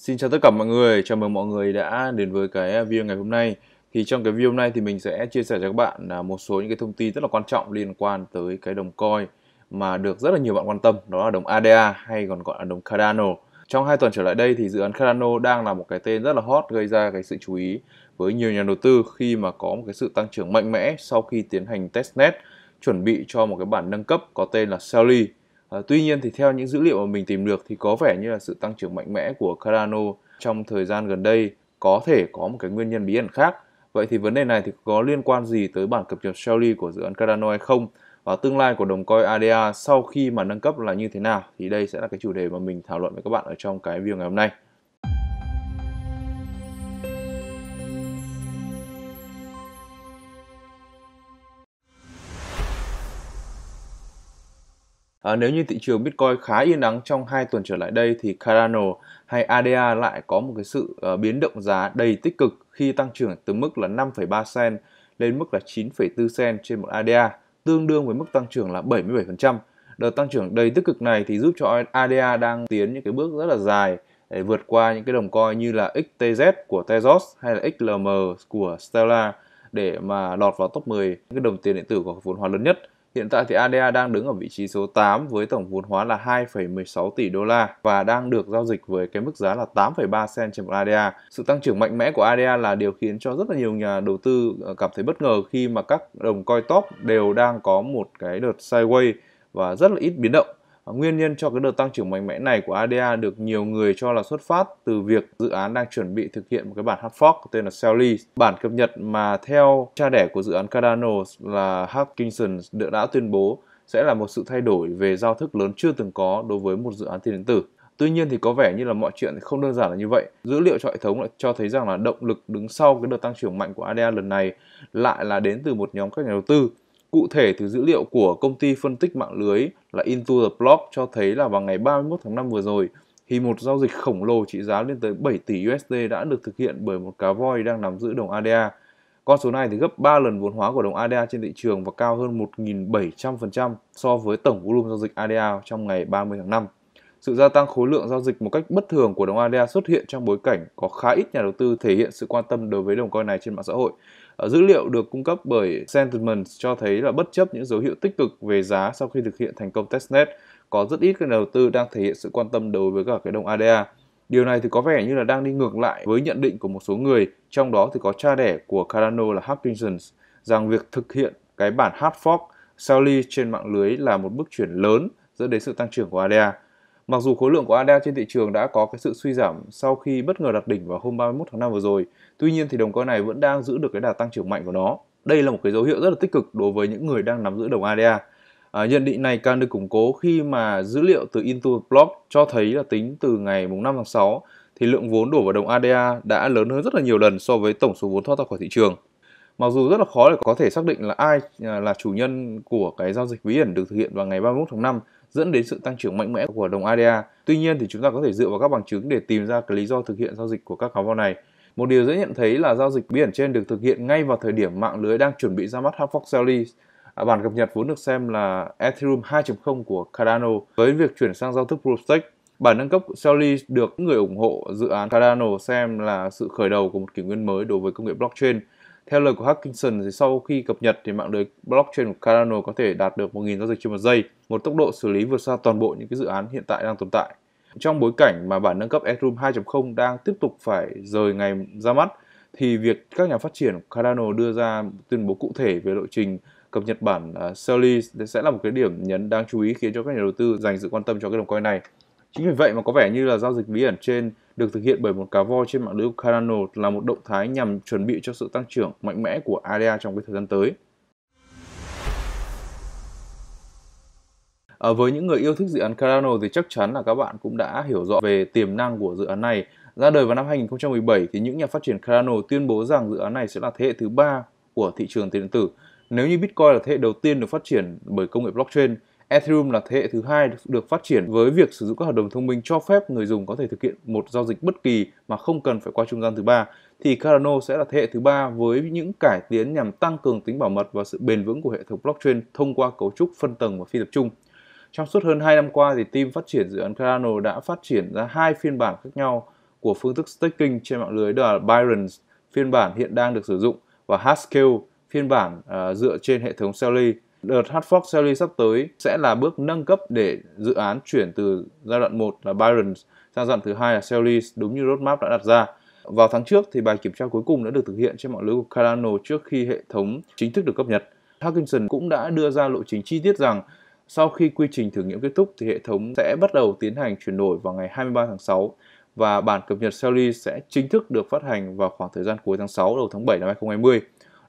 Xin chào tất cả mọi người, chào mừng mọi người đã đến với cái video ngày hôm nay. Thì trong cái video hôm nay thì mình sẽ chia sẻ cho các bạn là một số những cái thông tin rất là quan trọng liên quan tới cái đồng coin mà được rất là nhiều bạn quan tâm, đó là đồng ADA hay còn gọi là đồng Cardano. Trong hai tuần trở lại đây thì dự án Cardano đang là một cái tên rất là hot gây ra cái sự chú ý với nhiều nhà đầu tư khi mà có một cái sự tăng trưởng mạnh mẽ sau khi tiến hành testnet chuẩn bị cho một cái bản nâng cấp có tên là Sally À, tuy nhiên thì theo những dữ liệu mà mình tìm được thì có vẻ như là sự tăng trưởng mạnh mẽ của Cardano trong thời gian gần đây có thể có một cái nguyên nhân bí ẩn khác. Vậy thì vấn đề này thì có liên quan gì tới bản cập nhật Shelly của dự án Cardano hay không? Và tương lai của đồng coin ADA sau khi mà nâng cấp là như thế nào? Thì đây sẽ là cái chủ đề mà mình thảo luận với các bạn ở trong cái video ngày hôm nay. À, nếu như thị trường Bitcoin khá yên ắng trong hai tuần trở lại đây thì Cardano hay ADA lại có một cái sự uh, biến động giá đầy tích cực khi tăng trưởng từ mức là 5,3 sen lên mức là 9,4 cent trên một ADA, tương đương với mức tăng trưởng là 77%. Đợt tăng trưởng đầy tích cực này thì giúp cho ADA đang tiến những cái bước rất là dài để vượt qua những cái đồng coin như là XTZ của Tezos hay là XLM của Stellar để mà lọt vào top 10 những cái đồng tiền điện tử có vốn hóa lớn nhất. Hiện tại thì ADA đang đứng ở vị trí số 8 với tổng vốn hóa là 2,16 tỷ đô la và đang được giao dịch với cái mức giá là 8,3 cent trên một ADA. Sự tăng trưởng mạnh mẽ của ADA là điều khiến cho rất là nhiều nhà đầu tư ờ, cảm thấy bất ngờ khi mà các đồng coi top đều đang có một cái đợt sideways và rất là ít biến động. Nguyên nhân cho cái đợt tăng trưởng mạnh mẽ này của ADA được nhiều người cho là xuất phát từ việc dự án đang chuẩn bị thực hiện một cái bản hard fork tên là Selly. Bản cập nhật mà theo cha đẻ của dự án Cardano là Hackinson đã tuyên bố sẽ là một sự thay đổi về giao thức lớn chưa từng có đối với một dự án tiền điện tử. Tuy nhiên thì có vẻ như là mọi chuyện không đơn giản là như vậy. Dữ liệu cho hệ thống lại cho thấy rằng là động lực đứng sau cái đợt tăng trưởng mạnh của ADA lần này lại là đến từ một nhóm các nhà đầu tư Cụ thể từ dữ liệu của công ty phân tích mạng lưới là Into the Block cho thấy là vào ngày 31 tháng 5 vừa rồi thì một giao dịch khổng lồ trị giá lên tới 7 tỷ USD đã được thực hiện bởi một cá voi đang nắm giữ đồng ADA. Con số này thì gấp 3 lần vốn hóa của đồng ADA trên thị trường và cao hơn 1.700% so với tổng volume giao dịch ADA trong ngày 30 tháng 5. Sự gia tăng khối lượng giao dịch một cách bất thường của đồng ADA xuất hiện trong bối cảnh có khá ít nhà đầu tư thể hiện sự quan tâm đối với đồng coin này trên mạng xã hội. Ờ, dữ liệu được cung cấp bởi Sentiment cho thấy là bất chấp những dấu hiệu tích cực về giá sau khi thực hiện thành công testnet, có rất ít các nhà đầu tư đang thể hiện sự quan tâm đối với cả cái đồng ADA. Điều này thì có vẻ như là đang đi ngược lại với nhận định của một số người, trong đó thì có cha đẻ của Cardano là Hutchinson, rằng việc thực hiện cái bản hard fork Sally trên mạng lưới là một bước chuyển lớn dẫn đến sự tăng trưởng của ADA. Mặc dù khối lượng của ADA trên thị trường đã có cái sự suy giảm sau khi bất ngờ đạt đỉnh vào hôm 31 tháng 5 vừa rồi, tuy nhiên thì đồng coin này vẫn đang giữ được cái đà tăng trưởng mạnh của nó. Đây là một cái dấu hiệu rất là tích cực đối với những người đang nắm giữ đồng ADA. À, nhận định này càng được củng cố khi mà dữ liệu từ Intuit Block cho thấy là tính từ ngày 5 tháng 6 thì lượng vốn đổ vào đồng ADA đã lớn hơn rất là nhiều lần so với tổng số vốn thoát ra khỏi thị trường. Mặc dù rất là khó để có thể xác định là ai à, là chủ nhân của cái giao dịch bí ẩn được thực hiện vào ngày 31 tháng 5, dẫn đến sự tăng trưởng mạnh mẽ của đồng ADA. Tuy nhiên thì chúng ta có thể dựa vào các bằng chứng để tìm ra cái lý do thực hiện giao dịch của các kháng vào này. Một điều dễ nhận thấy là giao dịch biển trên được thực hiện ngay vào thời điểm mạng lưới đang chuẩn bị ra mắt Hard Fork À, bản cập nhật vốn được xem là Ethereum 2.0 của Cardano với việc chuyển sang giao thức Proof Stake. Bản nâng cấp của Sally được người ủng hộ dự án Cardano xem là sự khởi đầu của một kỷ nguyên mới đối với công nghệ blockchain theo lời của Hackinson, thì sau khi cập nhật thì mạng lưới blockchain của Cardano có thể đạt được 1.000 giao dịch trên một giây, một tốc độ xử lý vượt xa toàn bộ những cái dự án hiện tại đang tồn tại. Trong bối cảnh mà bản nâng cấp Ethereum 2.0 đang tiếp tục phải rời ngày ra mắt, thì việc các nhà phát triển Cardano đưa ra tuyên bố cụ thể về lộ trình cập nhật bản uh, à, Solid sẽ là một cái điểm nhấn đáng chú ý khiến cho các nhà đầu tư dành sự quan tâm cho cái đồng coin này. Chính vì vậy mà có vẻ như là giao dịch bí ẩn trên được thực hiện bởi một cá voi trên mạng lưới Cardano là một động thái nhằm chuẩn bị cho sự tăng trưởng mạnh mẽ của ADA trong cái thời gian tới. À, với những người yêu thích dự án Cardano thì chắc chắn là các bạn cũng đã hiểu rõ về tiềm năng của dự án này. Ra đời vào năm 2017 thì những nhà phát triển Cardano tuyên bố rằng dự án này sẽ là thế hệ thứ ba của thị trường tiền điện tử. Nếu như Bitcoin là thế hệ đầu tiên được phát triển bởi công nghệ blockchain Ethereum là thế hệ thứ hai được phát triển với việc sử dụng các hợp đồng thông minh cho phép người dùng có thể thực hiện một giao dịch bất kỳ mà không cần phải qua trung gian thứ ba thì Cardano sẽ là thế hệ thứ ba với những cải tiến nhằm tăng cường tính bảo mật và sự bền vững của hệ thống blockchain thông qua cấu trúc phân tầng và phi tập trung. Trong suốt hơn 2 năm qua thì team phát triển dự án Cardano đã phát triển ra hai phiên bản khác nhau của phương thức staking trên mạng lưới đó là Binance, phiên bản hiện đang được sử dụng và Haskell, phiên bản uh, dựa trên hệ thống Sally Đợt Hartford Series sắp tới sẽ là bước nâng cấp để dự án chuyển từ giai đoạn 1 là Byron sang giai đoạn thứ hai là Series đúng như roadmap đã đặt ra. Vào tháng trước thì bài kiểm tra cuối cùng đã được thực hiện trên mạng lưới của Cardano trước khi hệ thống chính thức được cập nhật. Hackinson cũng đã đưa ra lộ trình chi tiết rằng sau khi quy trình thử nghiệm kết thúc thì hệ thống sẽ bắt đầu tiến hành chuyển đổi vào ngày 23 tháng 6 và bản cập nhật Series sẽ chính thức được phát hành vào khoảng thời gian cuối tháng 6 đầu tháng 7 năm 2020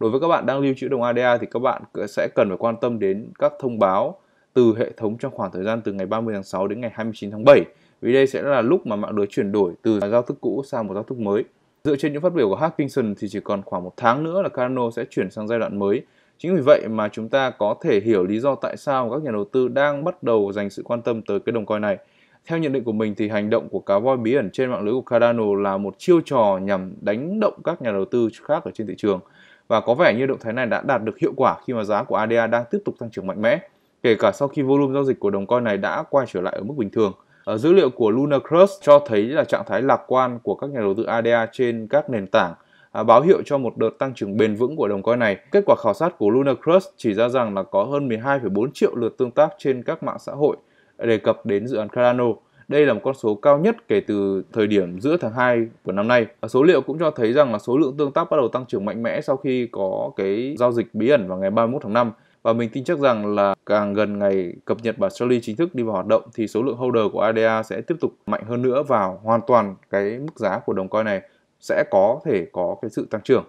đối với các bạn đang lưu trữ đồng ADA thì các bạn sẽ cần phải quan tâm đến các thông báo từ hệ thống trong khoảng thời gian từ ngày 30 tháng 6 đến ngày 29 tháng 7 vì đây sẽ là lúc mà mạng lưới chuyển đổi từ giao thức cũ sang một giao thức mới. Dựa trên những phát biểu của Hackinson thì chỉ còn khoảng một tháng nữa là Cardano sẽ chuyển sang giai đoạn mới. Chính vì vậy mà chúng ta có thể hiểu lý do tại sao các nhà đầu tư đang bắt đầu dành sự quan tâm tới cái đồng coin này. Theo nhận định của mình thì hành động của cá voi bí ẩn trên mạng lưới của Cardano là một chiêu trò nhằm đánh động các nhà đầu tư khác ở trên thị trường và có vẻ như động thái này đã đạt được hiệu quả khi mà giá của ADA đang tiếp tục tăng trưởng mạnh mẽ, kể cả sau khi volume giao dịch của đồng coin này đã quay trở lại ở mức bình thường. Ở dữ liệu của Lunar Cross cho thấy là trạng thái lạc quan của các nhà đầu tư ADA trên các nền tảng à, báo hiệu cho một đợt tăng trưởng bền vững của đồng coin này. Kết quả khảo sát của Lunar Cross chỉ ra rằng là có hơn 12,4 triệu lượt tương tác trên các mạng xã hội đề cập đến dự án Cardano. Đây là một con số cao nhất kể từ thời điểm giữa tháng 2 của năm nay. Và số liệu cũng cho thấy rằng là số lượng tương tác bắt đầu tăng trưởng mạnh mẽ sau khi có cái giao dịch bí ẩn vào ngày 31 tháng 5 và mình tin chắc rằng là càng gần ngày cập nhật bản Sterling chính thức đi vào hoạt động thì số lượng holder của ADA sẽ tiếp tục mạnh hơn nữa và hoàn toàn cái mức giá của đồng coin này sẽ có thể có cái sự tăng trưởng.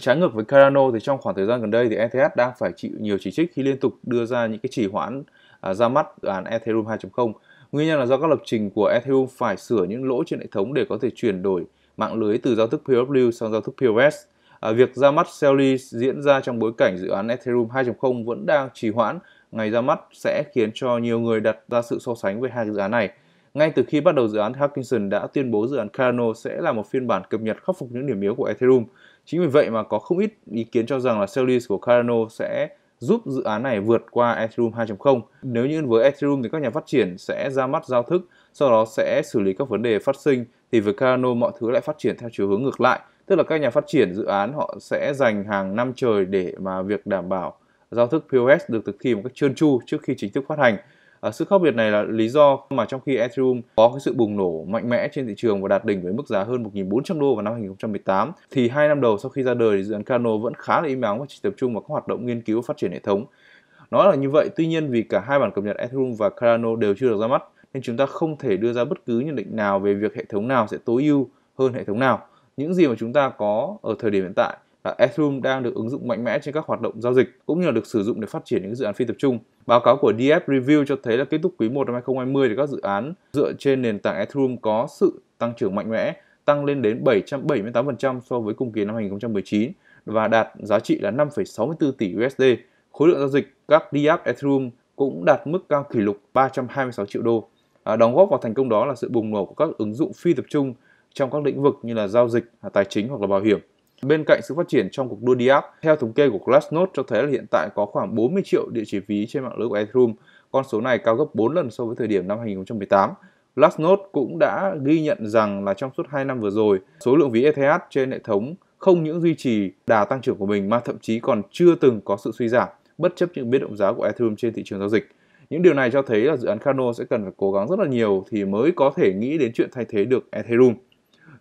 Trái ngược với Cardano thì trong khoảng thời gian gần đây thì ETH đang phải chịu nhiều chỉ trích khi liên tục đưa ra những cái chỉ hoãn à, ra mắt dự án Ethereum 2.0. Nguyên nhân là do các lập trình của Ethereum phải sửa những lỗi trên hệ thống để có thể chuyển đổi mạng lưới từ giao thức POW sang giao thức POS. À, việc ra mắt Celery diễn ra trong bối cảnh dự án Ethereum 2.0 vẫn đang trì hoãn ngày ra mắt sẽ khiến cho nhiều người đặt ra sự so sánh với hai dự án này. Ngay từ khi bắt đầu dự án, Hackinson đã tuyên bố dự án Cardano sẽ là một phiên bản cập nhật khắc phục những điểm yếu của Ethereum. Chính vì vậy mà có không ít ý kiến cho rằng là series của Cardano sẽ giúp dự án này vượt qua Ethereum 2.0. Nếu như với Ethereum thì các nhà phát triển sẽ ra mắt giao thức, sau đó sẽ xử lý các vấn đề phát sinh thì với Cardano mọi thứ lại phát triển theo chiều hướng ngược lại, tức là các nhà phát triển dự án họ sẽ dành hàng năm trời để mà việc đảm bảo giao thức POS được thực thi một cách trơn tru trước khi chính thức phát hành À, ờ, sự khác biệt này là lý do mà trong khi Ethereum có cái sự bùng nổ mạnh mẽ trên thị trường và đạt đỉnh với mức giá hơn 1.400 đô vào năm 2018 thì hai năm đầu sau khi ra đời dự án Cardano vẫn khá là im ắng và chỉ tập trung vào các hoạt động nghiên cứu và phát triển hệ thống. Nó là như vậy, tuy nhiên vì cả hai bản cập nhật Ethereum và Cardano đều chưa được ra mắt nên chúng ta không thể đưa ra bất cứ nhận định nào về việc hệ thống nào sẽ tối ưu hơn hệ thống nào. Những gì mà chúng ta có ở thời điểm hiện tại là Ethereum đang được ứng dụng mạnh mẽ trên các hoạt động giao dịch cũng như là được sử dụng để phát triển những dự án phi tập trung. Báo cáo của DF Review cho thấy là kết thúc quý 1 năm 2020 thì các dự án dựa trên nền tảng Ethereum có sự tăng trưởng mạnh mẽ, tăng lên đến 778% so với cùng kỳ năm 2019 và đạt giá trị là 5,64 tỷ USD. Khối lượng giao dịch các DApp Ethereum cũng đạt mức cao kỷ lục 326 triệu đô. À, đóng góp vào thành công đó là sự bùng nổ của các ứng dụng phi tập trung trong các lĩnh vực như là giao dịch, tài chính hoặc là bảo hiểm. Bên cạnh sự phát triển trong cuộc đua DApp, theo thống kê của Glassnode cho thấy là hiện tại có khoảng 40 triệu địa chỉ ví trên mạng lưới của Ethereum. Con số này cao gấp 4 lần so với thời điểm năm 2018. Glassnode cũng đã ghi nhận rằng là trong suốt 2 năm vừa rồi, số lượng ví ETH trên hệ thống không những duy trì đà tăng trưởng của mình mà thậm chí còn chưa từng có sự suy giảm, bất chấp những biến động giá của Ethereum trên thị trường giao dịch. Những điều này cho thấy là dự án Cardano sẽ cần phải cố gắng rất là nhiều thì mới có thể nghĩ đến chuyện thay thế được Ethereum.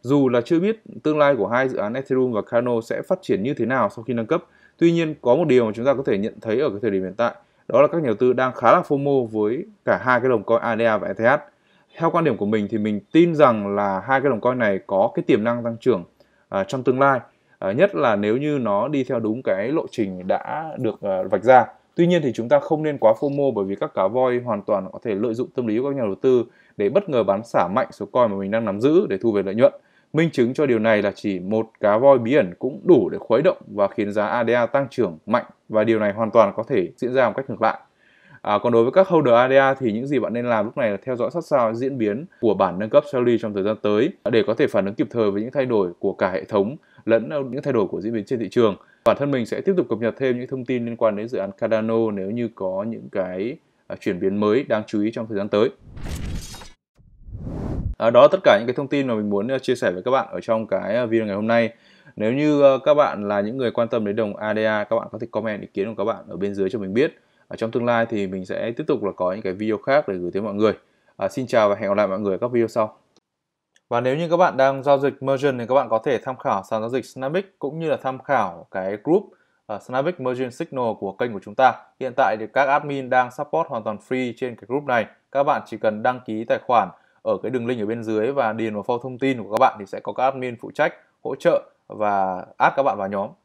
Dù là chưa biết tương lai của hai dự án Ethereum và Cardano sẽ phát triển như thế nào sau khi nâng cấp, tuy nhiên có một điều mà chúng ta có thể nhận thấy ở cái thời điểm hiện tại, đó là các nhà đầu tư đang khá là FOMO với cả hai cái đồng coin ADA và ETH. Theo quan điểm của mình thì mình tin rằng là hai cái đồng coin này có cái tiềm năng tăng trưởng uh, trong tương lai, uh, nhất là nếu như nó đi theo đúng cái lộ trình đã được uh, vạch ra. Tuy nhiên thì chúng ta không nên quá FOMO bởi vì các cá voi hoàn toàn có thể lợi dụng tâm lý của các nhà đầu tư để bất ngờ bán xả mạnh số coin mà mình đang nắm giữ để thu về lợi nhuận. Minh chứng cho điều này là chỉ một cá voi bí ẩn cũng đủ để khuấy động và khiến giá ADA tăng trưởng mạnh và điều này hoàn toàn có thể diễn ra một cách ngược lại. À, còn đối với các holder ADA thì những gì bạn nên làm lúc này là theo dõi sát sao diễn biến của bản nâng cấp Sally trong thời gian tới để có thể phản ứng kịp thời với những thay đổi của cả hệ thống lẫn ờ, những thay đổi của diễn biến trên thị trường. Bản thân mình sẽ tiếp tục cập nhật thêm những thông tin liên quan đến dự án Cardano nếu như có những cái ờ, chuyển biến mới đáng chú ý trong thời gian tới. À, đó là tất cả những cái thông tin mà mình muốn ờ, chia sẻ với các bạn ở trong cái ờ, video ngày hôm nay nếu như ờ, các bạn là những người quan tâm đến đồng ADA các bạn có thể comment ý kiến của các bạn ở bên dưới cho mình biết ở trong tương lai thì mình sẽ tiếp tục là có những cái video khác để gửi tới mọi người à, xin chào và hẹn gặp lại mọi người ở các video sau và nếu như các bạn đang giao dịch margin thì các bạn có thể tham khảo sàn giao dịch Snapic cũng như là tham khảo cái group uh, Snapic Margin Signal của kênh của chúng ta. Hiện tại thì các admin đang support hoàn toàn free trên cái group này. Các bạn chỉ cần đăng ký tài khoản ở cái đường link ở bên dưới và điền vào form thông tin của các bạn thì sẽ có các admin phụ trách hỗ trợ và add các bạn vào nhóm